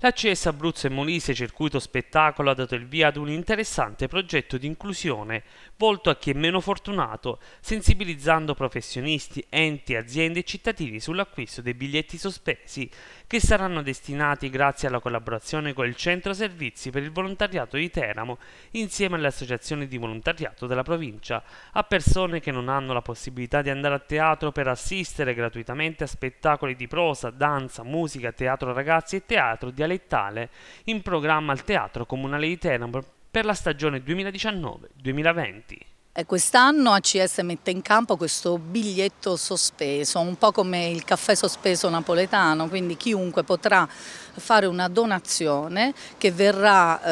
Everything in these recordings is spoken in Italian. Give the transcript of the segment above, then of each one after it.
La CS Abruzzo e Molise Circuito Spettacolo ha dato il via ad un interessante progetto di inclusione volto a chi è meno fortunato, sensibilizzando professionisti, enti, aziende e cittadini sull'acquisto dei biglietti sospesi che saranno destinati grazie alla collaborazione con il Centro Servizi per il Volontariato di Teramo insieme alle associazioni di volontariato della provincia a persone che non hanno la possibilità di andare a teatro per assistere gratuitamente a spettacoli di prosa, danza, musica, teatro ragazzi e teatro di dialettale in programma al Teatro Comunale di Teramo per la stagione 2019-2020. Quest'anno ACS mette in campo questo biglietto sospeso, un po' come il caffè sospeso napoletano, quindi chiunque potrà fare una donazione che verrà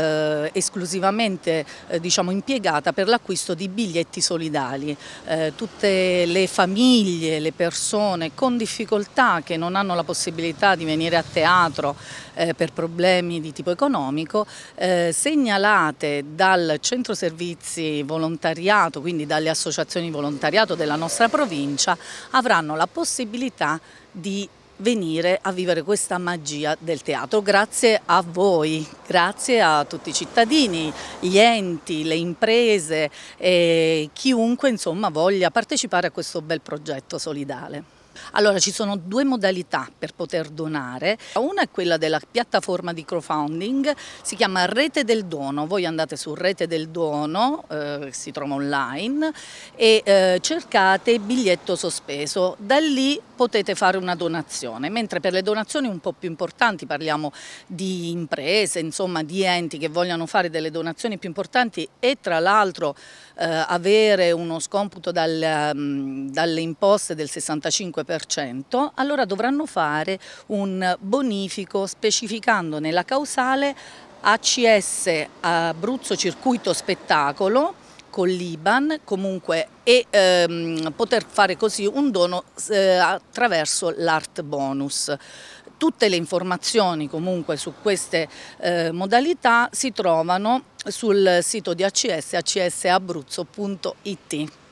eh, esclusivamente eh, diciamo, impiegata per l'acquisto di biglietti solidali. Eh, tutte le famiglie, le persone con difficoltà che non hanno la possibilità di venire a teatro eh, per problemi di tipo economico, eh, segnalate dal centro servizi volontariato, quindi dalle associazioni volontariato della nostra provincia, avranno la possibilità di venire a vivere questa magia del teatro. Grazie a voi, grazie a tutti i cittadini, gli enti, le imprese e chiunque insomma, voglia partecipare a questo bel progetto solidale. Allora ci sono due modalità per poter donare, una è quella della piattaforma di crowdfunding, si chiama Rete del Dono, voi andate su Rete del Dono, eh, si trova online e eh, cercate biglietto sospeso, da lì potete fare una donazione, mentre per le donazioni un po' più importanti, parliamo di imprese, insomma di enti che vogliono fare delle donazioni più importanti e tra l'altro eh, avere uno scomputo dal, mm, dalle imposte del 65%, allora dovranno fare un bonifico specificando nella causale ACS Abruzzo Circuito Spettacolo con l'Iban comunque e ehm, poter fare così un dono eh, attraverso l'art bonus. Tutte le informazioni comunque su queste eh, modalità si trovano sul sito di ACS, acsabruzzo.it.